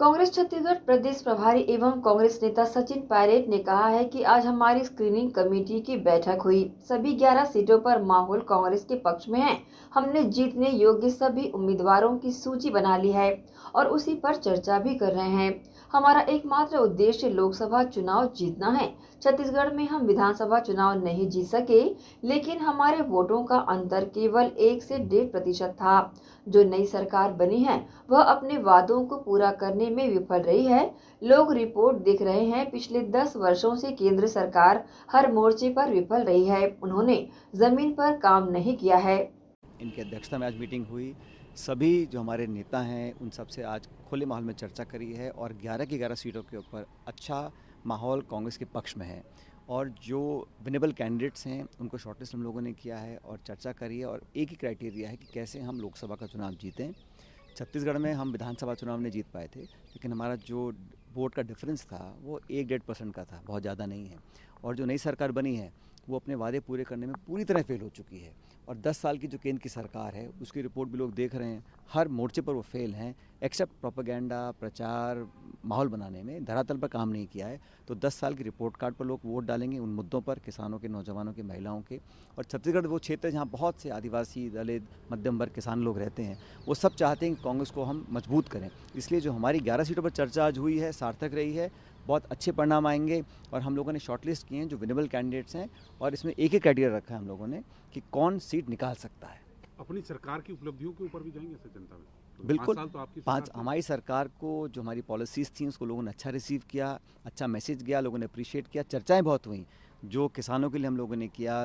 कांग्रेस छत्तीसगढ़ प्रदेश प्रभारी एवं कांग्रेस नेता सचिन पायलट ने कहा है कि आज हमारी स्क्रीनिंग कमेटी की बैठक हुई सभी 11 सीटों पर माहौल कांग्रेस के पक्ष में है हमने जीतने योग्य सभी उम्मीदवारों की सूची बना ली है और उसी पर चर्चा भी कर रहे हैं हमारा एकमात्र उद्देश्य लोकसभा चुनाव जीतना है छत्तीसगढ़ में हम विधानसभा चुनाव नहीं जीत सके लेकिन हमारे वोटों का अंतर केवल एक से डेढ़ प्रतिशत था जो नई सरकार बनी है वह अपने वादों को पूरा करने में विफल रही है लोग रिपोर्ट देख रहे हैं पिछले दस वर्षों से केंद्र सरकार हर मोर्चे पर विफल रही है उन्होंने जमीन पर काम नहीं किया है इनके अध्यक्षता में आज मीटिंग हुई सभी जो हमारे नेता हैं उन सब से आज खुले माहौल में चर्चा करी है और 11 की 11 सीटों के ऊपर अच्छा माहौल कांग्रेस के पक्ष में है और जो विनेबल कैंडिडेट्स हैं उनको शॉर्टलिस्ट हम लोगों ने किया है और चर्चा करी है और एक ही क्राइटेरिया है कि कैसे हम लोकसभा का चुनाव जीतें छत्तीसगढ़ में हम विधानसभा चुनाव नहीं जीत पाए थे लेकिन हमारा जो वोट का डिफरेंस था वो एक डेढ़ परसेंट का था बहुत ज़्यादा नहीं है और जो नई सरकार बनी है वो अपने वादे पूरे करने में पूरी तरह फेल हो चुकी है और 10 साल की जो केंद्र की सरकार है उसकी रिपोर्ट भी लोग देख रहे हैं हर मोर्चे पर वो फेल हैं एक्सेप्ट प्रोपागेंडा प्रचार माहौल बनाने में धरातल पर काम नहीं किया है तो 10 साल की रिपोर्ट कार्ड पर लोग वोट डालेंगे उन मुद्दों पर किसानों के नौजवानों के महिलाओं के और छत्तीसगढ़ वो क्षेत्र जहाँ बहुत से आदिवासी दलित मध्यम वर्ग किसान लोग रहते हैं वो सब चाहते हैं कि कांग्रेस को हम मजबूत करें इसलिए जो हमारी ग्यारह सीटों पर चर्चा आज हुई है सार्थक रही है बहुत अच्छे परिणाम आएंगे और हम लोगों ने शॉर्टलिस्ट किए हैं जो विनेबल कैंडिडेट्स हैं और इसमें एक ही क्राइटेरिया रखा है हम लोगों ने कि कौन सीट निकाल सकता है अपनी सरकार की उपलब्धियों के ऊपर भी जाएंगे जनता में तो बिल्कुल पाँच, तो आपकी हमारी सरकार को जो हमारी पॉलिसीज़ थी उसको लोगों ने अच्छा रिसीव किया अच्छा मैसेज गया लोगों ने अप्रिशिएट किया चर्चाएं बहुत हुई जो किसानों के लिए हम लोगों ने किया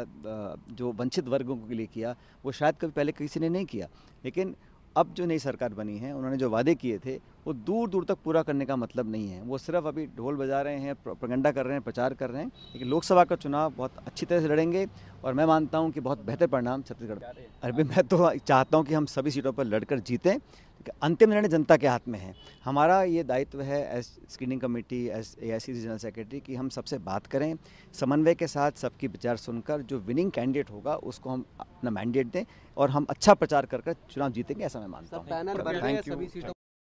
जो वंचित वर्गों के लिए किया वो शायद कभी पहले किसी ने नहीं किया लेकिन अब जो नई सरकार बनी है उन्होंने जो वादे किए थे वो दूर दूर तक पूरा करने का मतलब नहीं है वो सिर्फ अभी ढोल बजा रहे हैं प्रगंडा कर रहे हैं प्रचार कर रहे हैं लेकिन लोकसभा का चुनाव बहुत अच्छी तरह से लड़ेंगे और मैं मानता हूँ कि बहुत बेहतर परिणाम छत्तीसगढ़ अरे मैं तो चाहता हूँ कि हम सभी सीटों पर लड़कर जीतें अंतिम निर्णय जनता के हाथ में है हमारा ये दायित्व है as screening committee S A I C general secretary कि हम सबसे बात करें समन्वय के साथ सबकी विचार सुनकर जो विनिंग कैंडिडेट होगा उसको हम अपना मैंडेट दें और हम अच्छा प्रचार कर कर चुनाव जीतेंगे ऐसा मैं मानता हूँ थैंक यू